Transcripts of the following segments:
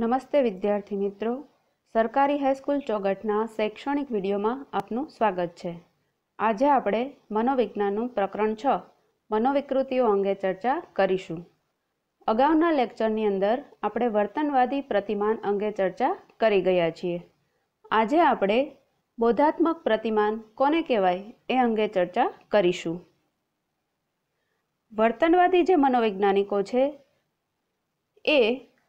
નમસ્તે વિદ્યાર્થી મિત્રો સરકારી હાઈસ્કૂલ ચોગઠના શૈક્ષણિક વિડીયોમાં આપનું સ્વાગત છે આજે આપણે મનોવિજ્ઞાનનું પ્રકરણ છ મનોવિકૃતિઓ અંગે ચર્ચા કરીશું અગાઉના લેક્ચરની અંદર આપણે વર્તનવાદી પ્રતિમાન અંગે ચર્ચા કરી ગયા છીએ આજે આપણે બોધાત્મક પ્રતિમાન કોને કહેવાય એ અંગે ચર્ચા કરીશું વર્તનવાદી જે મનોવૈજ્ઞાનિકો છે એ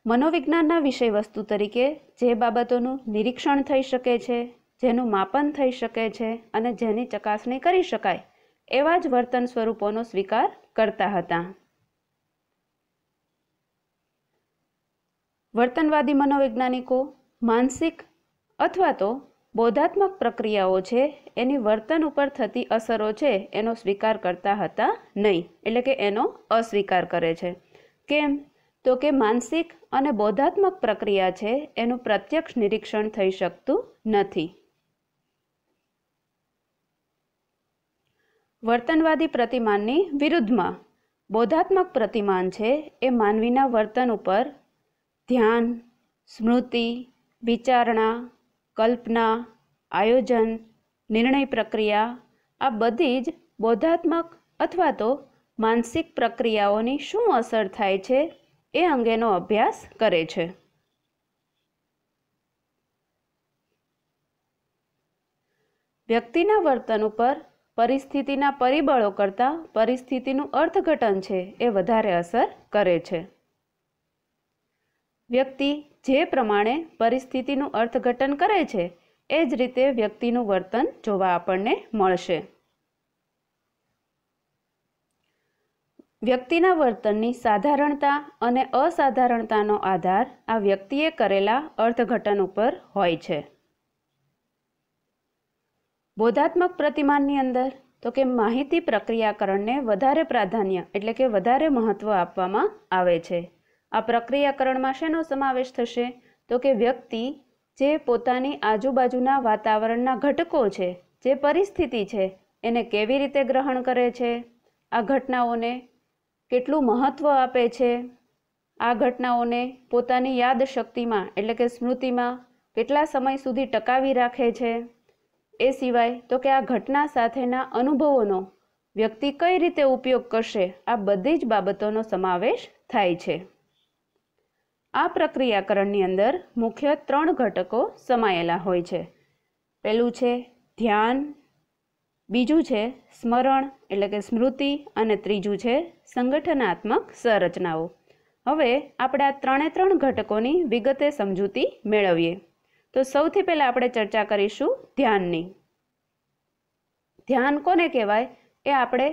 મનોવિજ્ઞાનના વિષય વસ્તુ તરીકે જે બાબતોનું નિરીક્ષણ થઈ શકે છે જેનું માપન થઈ શકે છે અને જેની ચકાસણી કરી શકાય એવા જ વર્તન સ્વરૂપોનો સ્વીકાર કરતા હતા વર્તનવાદી મનોવૈજ્ઞાનિકો માનસિક અથવા તો બોધાત્મક પ્રક્રિયાઓ છે એની વર્તન ઉપર થતી અસરો છે એનો સ્વીકાર કરતા હતા નહીં એટલે કે એનો અસ્વીકાર કરે છે કેમ તો કે માનસિક અને બોધાત્મક પ્રક્રિયા છે એનું પ્રત્યક્ષ નિરીક્ષણ થઈ શકતું નથી વર્તનવાદી પ્રતિમાનની વિરુદ્ધમાં બોધાત્મક પ્રતિમાન છે એ માનવીના વર્તન ઉપર ધ્યાન સ્મૃતિ વિચારણા કલ્પના આયોજન નિર્ણય પ્રક્રિયા આ બધી જ બોધાત્મક અથવા તો માનસિક પ્રક્રિયાઓની શું અસર થાય છે એ અંગેનો અભ્યાસ કરે છે વ્યક્તિના વર્તન ઉપર પરિસ્થિતિના પરિબળો કરતાં પરિસ્થિતિનું અર્થઘટન છે એ વધારે અસર કરે છે વ્યક્તિ જે પ્રમાણે પરિસ્થિતિનું અર્થઘટન કરે છે એ જ રીતે વ્યક્તિનું વર્તન જોવા આપણને મળશે વ્યક્તિના વર્તનની સાધારણતા અને અસાધારણતાનો આધાર આ વ્યક્તિએ કરેલા અર્થઘટન ઉપર હોય છે બોધાત્મક પ્રતિમાનની અંદર તો કે માહિતી પ્રક્રિયાકરણને વધારે પ્રાધાન્ય એટલે કે વધારે મહત્ત્વ આપવામાં આવે છે આ પ્રક્રિયાકરણમાં શેનો સમાવેશ થશે તો કે વ્યક્તિ જે પોતાની આજુબાજુના વાતાવરણના ઘટકો છે જે પરિસ્થિતિ છે એને કેવી રીતે ગ્રહણ કરે છે આ ઘટનાઓને કેટલું મહત્ત્વ આપે છે આ ઘટનાઓને પોતાની યાદશક્તિમાં એટલે કે સ્મૃતિમાં કેટલા સમય સુધી ટકાવી રાખે છે એ સિવાય તો કે આ ઘટના સાથેના અનુભવોનો વ્યક્તિ કઈ રીતે ઉપયોગ કરશે આ બધી જ બાબતોનો સમાવેશ થાય છે આ પ્રક્રિયાકરણની અંદર મુખ્ય ત્રણ ઘટકો સમાયેલા હોય છે પહેલું છે ધ્યાન બીજું છે સ્મરણ એટલે કે સ્મૃતિ અને ત્રીજું છે સંગઠનાત્મક સંરચનાઓ હવે આપણે આ ત્રણે ત્રણ ઘટકોની વિગતે સમજૂતી મેળવીએ તો સૌથી પહેલાં આપણે ચર્ચા કરીશું ધ્યાનની ધ્યાન કોને કહેવાય એ આપણે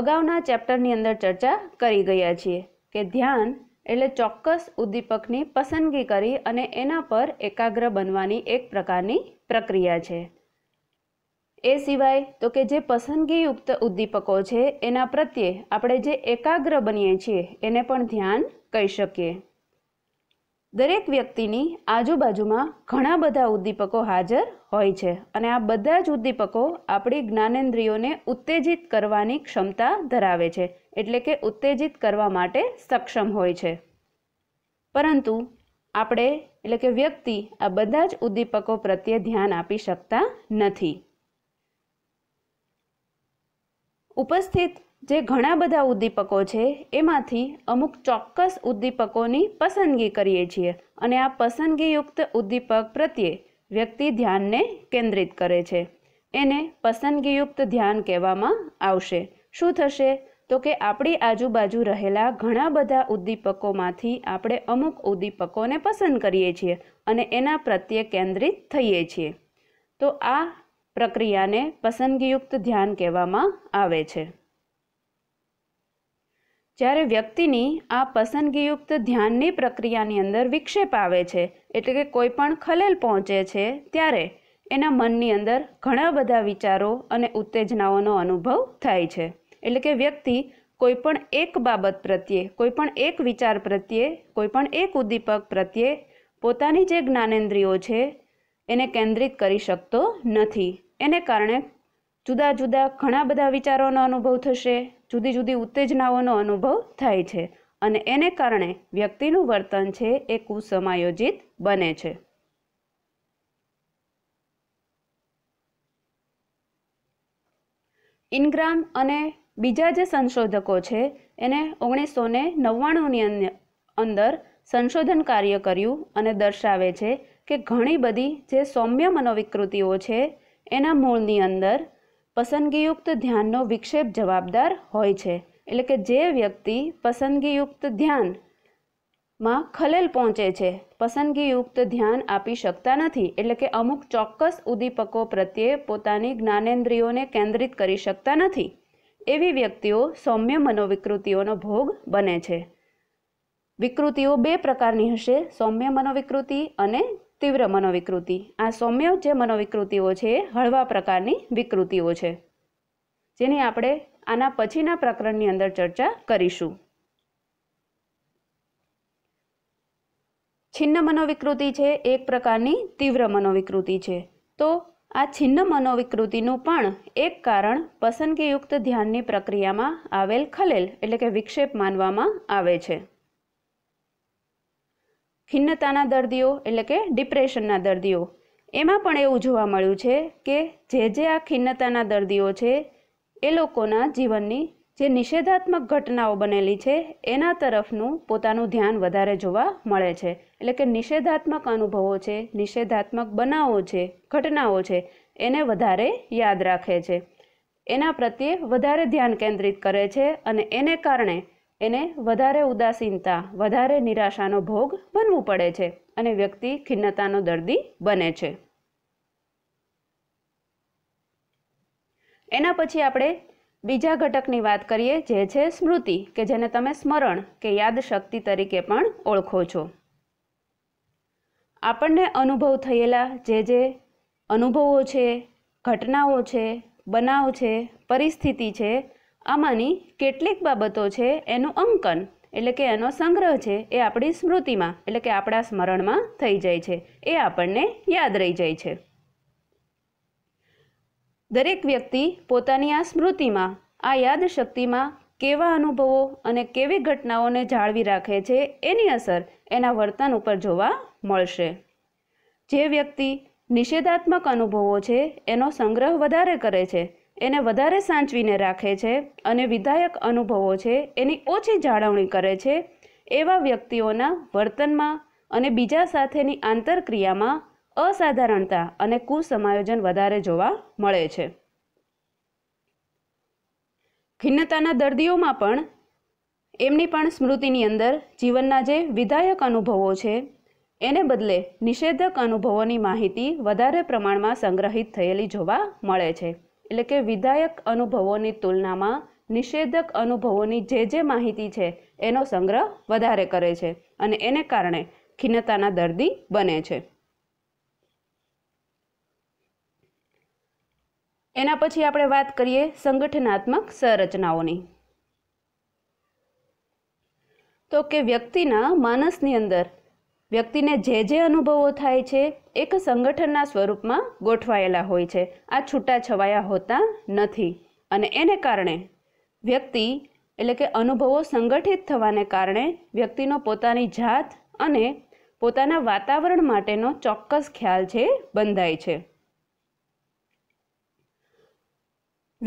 અગાઉના ચેપ્ટરની અંદર ચર્ચા કરી ગયા છીએ કે ધ્યાન એટલે ચોક્કસ ઉદ્દીપકની પસંદગી કરી અને એના પર એકાગ્ર બનવાની એક પ્રકારની પ્રક્રિયા છે એ સિવાય તો કે જે પસંદગીયુક્ત ઉદ્દીપકો છે એના પ્રત્યે આપણે જે એકાગ્ર બનીએ છીએ એને પણ ધ્યાન કહી શકીએ દરેક વ્યક્તિની આજુબાજુમાં ઘણા બધા ઉદ્દીપકો હાજર હોય છે અને આ બધા જ ઉદ્દીપકો આપણી જ્ઞાનેન્દ્રિયોને ઉત્તેજિત કરવાની ક્ષમતા ધરાવે છે એટલે કે ઉત્તેજિત કરવા માટે સક્ષમ હોય છે પરંતુ આપણે એટલે કે વ્યક્તિ આ બધા જ ઉદ્દીપકો પ્રત્યે ધ્યાન આપી શકતા નથી ઉપસ્થિત જે ઘણા બધા ઉદ્દીપકો છે એમાંથી અમુક ચોક્કસ ઉદ્દીપકોની પસંદગી કરીએ છીએ અને આ પસંદગીયુક્ત ઉદ્દીપક પ્રત્યે વ્યક્તિ ધ્યાનને કેન્દ્રિત કરે છે એને પસંદગીયુક્ત ધ્યાન કહેવામાં આવશે શું થશે તો કે આપણી આજુબાજુ રહેલા ઘણા બધા ઉદ્દીપકોમાંથી આપણે અમુક ઉદ્દીપકોને પસંદ કરીએ છીએ અને એના પ્રત્યે કેન્દ્રિત થઈએ છીએ તો આ પ્રક્રિયાને પસંદગીયુક્ત ધ્યાન કહેવામાં આવે છે જ્યારે વ્યક્તિની આ પસંદગીયુક્ત ધ્યાનની પ્રક્રિયાની અંદર વિક્ષેપ આવે છે એટલે કે કોઈ પણ ખલેલ પહોંચે છે ત્યારે એના મનની અંદર ઘણા બધા વિચારો અને ઉત્તેજનાઓનો અનુભવ થાય છે એટલે કે વ્યક્તિ કોઈ પણ એક બાબત પ્રત્યે કોઈ પણ એક વિચાર પ્રત્યે કોઈ પણ એક ઉદ્દીપક પ્રત્યે પોતાની જે જ્ઞાનેન્દ્રિયો છે એને કેન્દ્રિત કરી શકતો નથી એને કારણે જુદા જુદા ઘણા બધા વિચારોનો અનુભવ થશે જુદી જુદી ઉત્તેજનાઓનો અનુભવ થાય છે અને એને કારણે વ્યક્તિનું વર્તન છે એ કુસમાયોજિત બને છે ઇનગ્રામ અને બીજા જે સંશોધકો છે એને ઓગણીસો ને નવ્વાણુંની અંદર સંશોધન કાર્ય કર્યું અને દર્શાવે છે કે ઘણી બધી જે સૌમ્ય મનોવિકૃતિઓ છે એના મૂળની અંદર પસંદગીયુક્ત ધ્યાનનો વિક્ષેપ જવાબદાર હોય છે એટલે કે જે વ્યક્તિ પસંદગીયુક્ત ધ્યાનમાં ખલેલ પહોંચે છે પસંદગીયુક્ત ધ્યાન આપી શકતા નથી એટલે કે અમુક ચોક્કસ ઉદ્દીપકો પ્રત્યે પોતાની જ્ઞાનેન્દ્રિયોને કેન્દ્રિત કરી શકતા નથી એવી વ્યક્તિઓ સૌમ્ય મનોવિકૃતિઓનો ભોગ બને છે વિકૃતિઓ બે પ્રકારની હશે સૌમ્ય મનોવિકૃતિ અને તીવ્ર મનોવિકૃતિ આ સૌમ્ય જે મનોવિકૃતિઓ છે એ હળવા પ્રકારની વિકૃતિઓ છે જેની આપણે આના પછીના પ્રકરણની અંદર ચર્ચા કરીશું છિન્ન મનોવિકૃતિ છે એક પ્રકારની તીવ્ર મનોવિકૃતિ છે તો આ છિન્ન મનોવિકૃતિનું પણ એક કારણ પસંદગીયુક્ત ધ્યાનની પ્રક્રિયામાં આવેલ ખલેલ એટલે કે વિક્ષેપ માનવામાં આવે છે ખિન્નતાના દર્દીઓ એટલે કે ડિપ્રેશનના દર્દીઓ એમાં પણ એવું જોવા મળ્યું છે કે જે જે આ ખિન્નતાના દર્દીઓ છે એ લોકોના જીવનની જે નિષેધાત્મક ઘટનાઓ બનેલી છે એના તરફનું પોતાનું ધ્યાન વધારે જોવા મળે છે એટલે કે નિષેધાત્મક અનુભવો છે નિષેધાત્મક બનાવો છે ઘટનાઓ છે એને વધારે યાદ રાખે છે એના પ્રત્યે વધારે ધ્યાન કેન્દ્રિત કરે છે અને એને કારણે એને વધારે ઉદાસીનતા વધારે નિરાશાનો ભોગ બનવું પડે છે અને વ્યક્તિ ખિન્નતાનો દર્દી બને છે એના પછી આપણે બીજા ઘટકની વાત કરીએ જે છે સ્મૃતિ કે જેને તમે સ્મરણ કે યાદશક્તિ તરીકે પણ ઓળખો છો આપણને અનુભવ થયેલા જે જે અનુભવો છે ઘટનાઓ છે બનાવ છે પરિસ્થિતિ છે આમાંની કેટલીક બાબતો છે એનું અંકન એટલે કે એનો સંગ્રહ છે એ આપણી સ્મૃતિમાં એટલે કે આપણા સ્મરણમાં થઈ જાય છે એ આપણને યાદ રહી જાય છે દરેક વ્યક્તિ પોતાની આ સ્મૃતિમાં આ યાદશક્તિમાં કેવા અનુભવો અને કેવી ઘટનાઓને જાળવી રાખે છે એની અસર એના વર્તન ઉપર જોવા મળશે જે વ્યક્તિ નિષેધાત્મક અનુભવો છે એનો સંગ્રહ વધારે કરે છે એને વધારે સાચવીને રાખે છે અને વિધાયક અનુભવો છે એની ઓછી જાળવણી કરે છે એવા વ્યક્તિઓના વર્તનમાં અને બીજા સાથેની આંતરક્રિયામાં અસાધારણતા અને કુસમાયોજન વધારે જોવા મળે છે ખિન્નતાના દર્દીઓમાં પણ એમની પણ સ્મૃતિની અંદર જીવનના જે વિધાયક અનુભવો છે એને બદલે નિષેધક અનુભવોની માહિતી વધારે પ્રમાણમાં સંગ્રહિત થયેલી જોવા મળે છે એટલે કે વિધાયક અનુભવોની તુલનામાં નિષેધક અનુભવોની જે જે માહિતી છે એનો સંગ્રહ વધારે કરે છે અને એને કારણે ખિન્નતાના દર્દી બને છે એના પછી આપણે વાત કરીએ સંગઠનાત્મક સંરચનાઓની તો કે વ્યક્તિના માનસની અંદર વ્યક્તિને જે જે અનુભવો થાય છે એક સંગઠનના સ્વરૂપમાં ગોઠવાયેલા હોય છે આ છૂટા છવાયા હોતા નથી અને એને કારણે વ્યક્તિ એટલે કે અનુભવો સંગઠિત થવાને કારણે વ્યક્તિનો પોતાની જાત અને પોતાના વાતાવરણ માટેનો ચોક્કસ ખ્યાલ છે બંધાય છે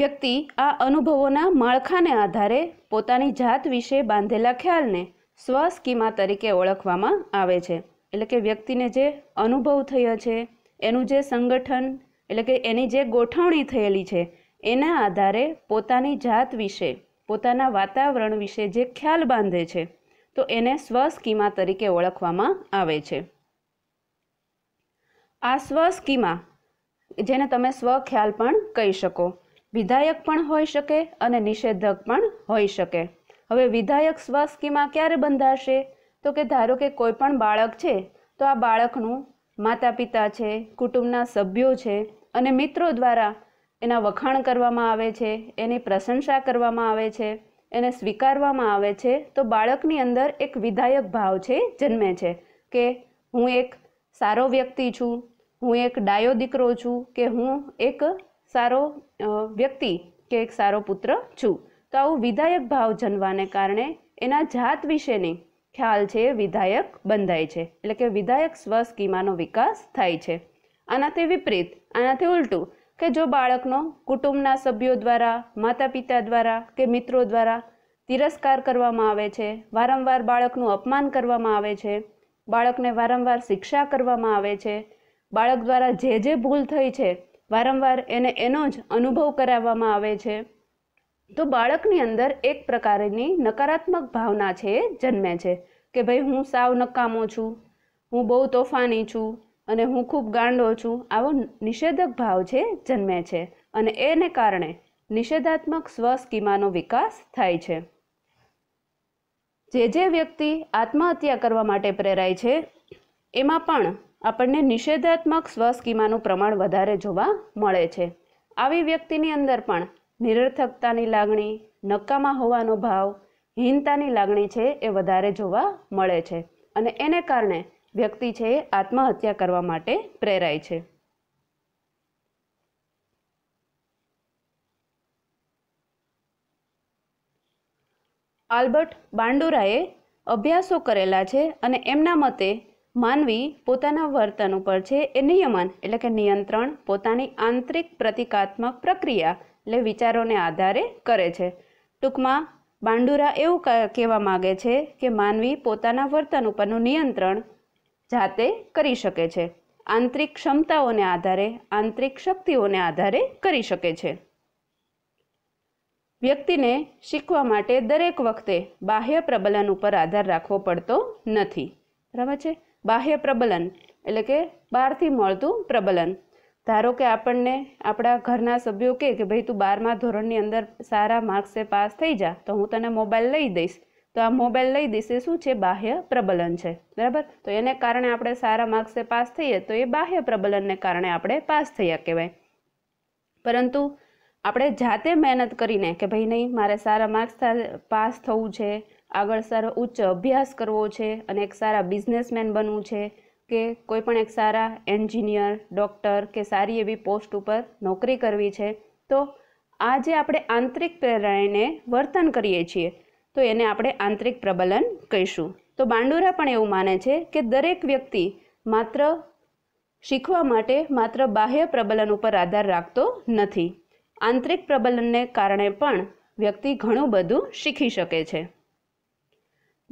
વ્યક્તિ આ અનુભવોના માળખાને આધારે પોતાની જાત વિશે બાંધેલા ખ્યાલને સ્વસ્કીમા તરીકે ઓળખવામાં આવે છે એટલે કે વ્યક્તિને જે અનુભવ થયો છે એનું જે સંગઠન એટલે કે એની જે ગોઠવણી થયેલી છે એના આધારે પોતાની જાત વિશે પોતાના વાતાવરણ વિશે જે ખ્યાલ બાંધે છે તો એને સ્વસ્કીમા તરીકે ઓળખવામાં આવે છે આ સ્વસ્કીમા જેને તમે સ્વખ્યાલ પણ કહી શકો વિધાયક પણ હોઈ શકે અને નિષેધક પણ હોઈ શકે હવે વિધાયક સ્વસ્કીમાં ક્યારે બંધાશે તો કે ધારો કે કોઈ પણ બાળક છે તો આ બાળકનું માતા પિતા છે કુટુંબના સભ્યો છે અને મિત્રો દ્વારા એના વખાણ કરવામાં આવે છે એની પ્રશંસા કરવામાં આવે છે એને સ્વીકારવામાં આવે છે તો બાળકની અંદર એક વિધાયક ભાવ છે જન્મે છે કે હું એક સારો વ્યક્તિ છું હું એક ડાયો દીકરો છું કે હું એક સારો વ્યક્તિ કે એક સારો પુત્ર છું તો આવું વિધાયક ભાવ જન્મવાને કારણે એના જાત વિશેની ખ્યાલ છે એ વિધાયક બંધાય છે એટલે કે વિધાયક સ્વ સ્કીમાનો વિકાસ થાય છે આનાથી વિપરીત આનાથી ઉલટું કે જો બાળકનો કુટુંબના સભ્યો દ્વારા માતા પિતા દ્વારા કે મિત્રો દ્વારા તિરસ્કાર કરવામાં આવે છે વારંવાર બાળકનું અપમાન કરવામાં આવે છે બાળકને વારંવાર શિક્ષા કરવામાં આવે છે બાળક દ્વારા જે જે ભૂલ થઈ છે વારંવાર એને એનો જ અનુભવ કરાવવામાં આવે છે તો બાળકની અંદર એક પ્રકારની નકારાત્મક ભાવના છે જન્મે છે કે ભાઈ હું સાવ નકામો છું હું બહુ તોફાની છું અને હું ખૂબ ગાંડો છું આવો નિષેધક ભાવ છે જન્મે છે અને એને કારણે નિષેધાત્મક સ્વસ્કીમાનો વિકાસ થાય છે જે જે વ્યક્તિ આત્મહત્યા કરવા માટે પ્રેરાય છે એમાં પણ આપણને નિષેધાત્મક સ્વસ્કીમાનું પ્રમાણ વધારે જોવા મળે છે આવી વ્યક્તિની અંદર પણ નિરર્થકતાની લાગણી નકામા હોવાનો ભાવ હીનતાની લાગણી છે એ વધારે જોવા મળે છે અને એને કારણે વ્યક્તિ છે એ આત્મહત્યા કરવા માટે પ્રેરાય છે આલ્બર્ટ બાંડુરાએ અભ્યાસો કરેલા છે અને એમના મતે માનવી પોતાના વર્તન ઉપર છે એ નિયમન એટલે કે નિયંત્રણ પોતાની આંતરિક પ્રતિકાત્મક પ્રક્રિયા એટલે વિચારોને આધારે કરે છે ટૂંકમાં બાંડુરા એવું કહેવા માગે છે કે માનવી પોતાના વર્તન ઉપરનું નિયંત્રણ જાતે કરી શકે છે આંતરિક ક્ષમતાઓને આધારે આંતરિક શક્તિઓને આધારે કરી શકે છે વ્યક્તિને શીખવા માટે દરેક વખતે બાહ્ય પ્રબલન ઉપર આધાર રાખવો પડતો નથી બરાબર છે બાહ્ય પ્રબલન એટલે કે બહારથી મળતું પ્રબલન ધારો કે આપણને આપણા ઘરના સભ્યો કહે કે ભાઈ તું બારમા ધોરણની અંદર સારા માર્ક્સે પાસ થઈ જા તો હું તને મોબાઈલ લઈ દઈશ તો આ મોબાઈલ લઈ દઈશ એ શું છે બાહ્ય પ્રબલન છે બરાબર તો એને કારણે આપણે સારા માર્ક્સે પાસ થઈએ તો એ બાહ્ય પ્રબલનને કારણે આપણે પાસ થયા કહેવાય પરંતુ આપણે જાતે મહેનત કરીને કે ભાઈ નહીં મારે સારા માર્ક્સ પાસ થવું છે આગળ સારો ઉચ્ચ અભ્યાસ કરવો છે અને એક સારા બિઝનેસમેન બનવું છે કે કોઈ પણ એક સારા એન્જિનિયર ડૉક્ટર કે સારી એવી પોસ્ટ ઉપર નોકરી કરવી છે તો આ જે આપણે આંતરિક પ્રેરણાને વર્તન કરીએ છીએ તો એને આપણે આંતરિક પ્રબલન કહીશું તો બાંડુરા પણ એવું માને છે કે દરેક વ્યક્તિ માત્ર શીખવા માટે માત્ર બાહ્ય પ્રબલન ઉપર આધાર રાખતો નથી આંતરિક પ્રબલનને કારણે પણ વ્યક્તિ ઘણું બધું શીખી શકે છે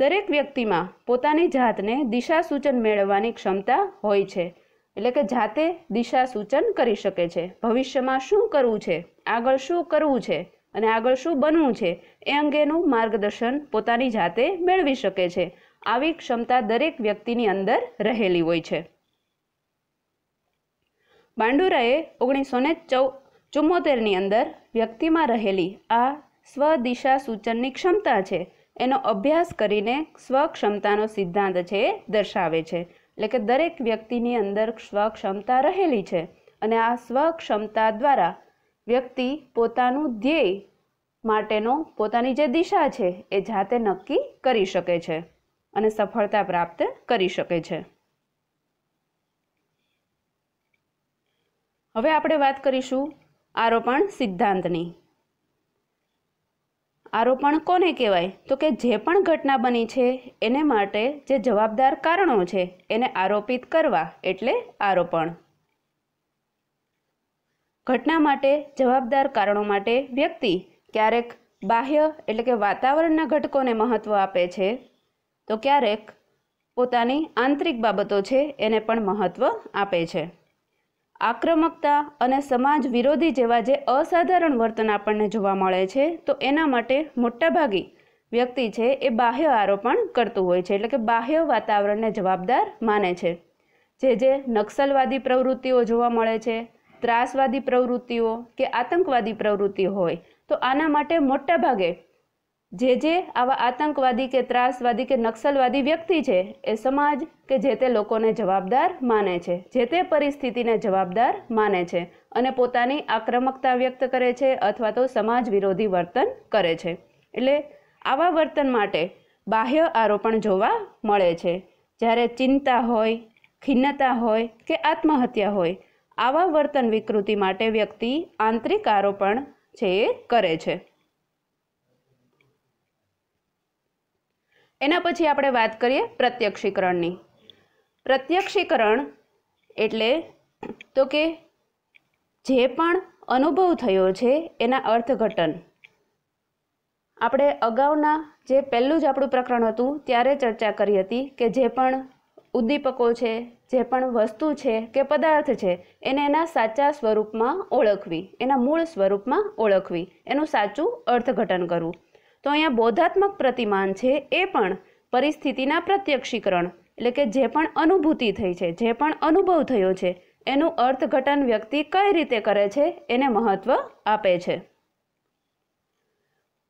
દરેક વ્યક્તિમાં પોતાની જાતને દિશા સૂચન મેળવવાની ક્ષમતા હોય છે એટલે કે જાતે દિશા સૂચન કરી શકે છે ભવિષ્યમાં શું કરવું છે આગળ શું કરવું છે અને આગળ શું બનવું છે એ અંગેનું માર્ગદર્શન પોતાની જાતે મેળવી શકે છે આવી ક્ષમતા દરેક વ્યક્તિની અંદર રહેલી હોય છે બાંડુરાએ ઓગણીસો ને ચૌ ચુમ્મોતેરની અંદર વ્યક્તિમાં રહેલી આ સ્વદિશા સૂચનની ક્ષમતા છે એનો અભ્યાસ કરીને સ્વક્ષમતાનો સિદ્ધાંત છે એ દર્શાવે છે એટલે કે દરેક વ્યક્તિની અંદર સ્વક્ષમતા રહેલી છે અને આ સ્વક્ષમતા દ્વારા વ્યક્તિ પોતાનું ધ્યેય માટેનો પોતાની જે દિશા છે એ જાતે નક્કી કરી શકે છે અને સફળતા પ્રાપ્ત કરી શકે છે હવે આપણે વાત કરીશું આરોપણ સિદ્ધાંતની આરોપણ કોને કહેવાય તો કે જે પણ ઘટના બની છે એને માટે જે જવાબદાર કારણો છે એને આરોપિત કરવા એટલે આરોપણ ઘટના માટે જવાબદાર કારણો માટે વ્યક્તિ ક્યારેક બાહ્ય એટલે કે વાતાવરણના ઘટકોને મહત્ત્વ આપે છે તો ક્યારેક પોતાની આંતરિક બાબતો છે એને પણ મહત્ત્વ આપે છે આક્રમકતા અને સમાજ વિરોધી જેવા જે અસાધારણ વર્તન આપણને જોવા મળે છે તો એના માટે મોટાભાગે વ્યક્તિ છે એ બાહ્ય આરોપણ કરતું હોય છે એટલે કે બાહ્ય વાતાવરણને જવાબદાર માને છે જે જે નક્સલવાદી પ્રવૃત્તિઓ જોવા મળે છે ત્રાસવાદી પ્રવૃત્તિઓ કે આતંકવાદી પ્રવૃત્તિઓ હોય તો આના માટે મોટાભાગે જે જે આવા આતંકવાદી કે ત્રાસવાદી કે નક્સલવાદી વ્યક્તિ છે એ સમાજ કે જે તે લોકોને જવાબદાર માને છે જે તે પરિસ્થિતિને જવાબદાર માને છે અને પોતાની આક્રમકતા વ્યક્ત કરે છે અથવા તો સમાજ વિરોધી વર્તન કરે છે એટલે આવા વર્તન માટે બાહ્ય આરોપણ જોવા મળે છે જ્યારે ચિંતા હોય ખિન્નતા હોય કે આત્મહત્યા હોય આવા વર્તન વિકૃતિ માટે વ્યક્તિ આંતરિક આરોપણ છે એ કરે છે એના પછી આપણે વાત કરીએ પ્રત્યક્ષીકરણની પ્રત્યક્ષીકરણ એટલે તો કે જે પણ અનુભવ થયો છે એના અર્થઘટન આપણે અગાઉના જે પહેલું જ આપણું પ્રકરણ હતું ત્યારે ચર્ચા કરી હતી કે જે પણ ઉદ્દીપકો છે જે પણ વસ્તુ છે કે પદાર્થ છે એને એના સાચા સ્વરૂપમાં ઓળખવી એના મૂળ સ્વરૂપમાં ઓળખવી એનું સાચું અર્થઘટન કરવું તો અહીંયા બોધાત્મક પ્રતિમાન છે એ પણ પરિસ્થિતિના પ્રત્યક્ષીકરણ એટલે કે જે પણ અનુભૂતિ થઈ છે જે પણ અનુભવ થયો છે એનું અર્થઘટન વ્યક્તિ કઈ રીતે કરે છે એને મહત્વ આપે છે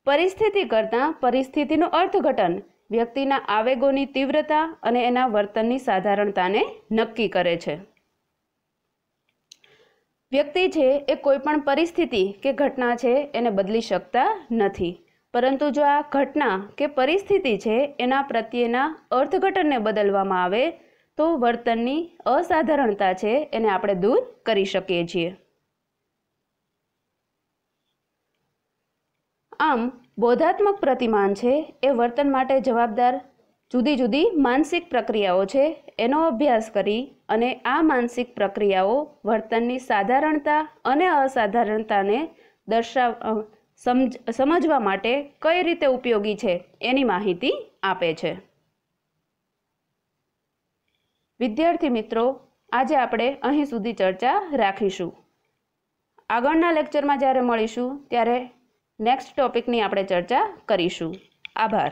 પરિસ્થિતિ કરતાં પરિસ્થિતિનું અર્થઘટન વ્યક્તિના આવેગોની તીવ્રતા અને એના વર્તનની સાધારણતાને નક્કી કરે છે વ્યક્તિ છે એ કોઈપણ પરિસ્થિતિ કે ઘટના છે એને બદલી શકતા નથી પરંતુ જો આ ઘટના કે પરિસ્થિતિ છે એના પ્રત્યેના અર્થઘટનને બદલવામાં આવે તો વર્તનની અસાધારણતા છે એને આપણે દૂર કરી શકીએ છીએ આમ બોધાત્મક પ્રતિમાન છે એ વર્તન માટે જવાબદાર જુદી જુદી માનસિક પ્રક્રિયાઓ છે એનો અભ્યાસ કરી અને આ માનસિક પ્રક્રિયાઓ વર્તનની સાધારણતા અને અસાધારણતાને દર્શાવ સમજ સમજવા માટે કઈ રીતે ઉપયોગી છે એની માહિતી આપે છે વિદ્યાર્થી મિત્રો આજે આપણે અહીં સુધી ચર્ચા રાખીશું આગળના લેક્ચરમાં જ્યારે મળીશું ત્યારે નેક્સ્ટ ટોપિકની આપણે ચર્ચા કરીશું આભાર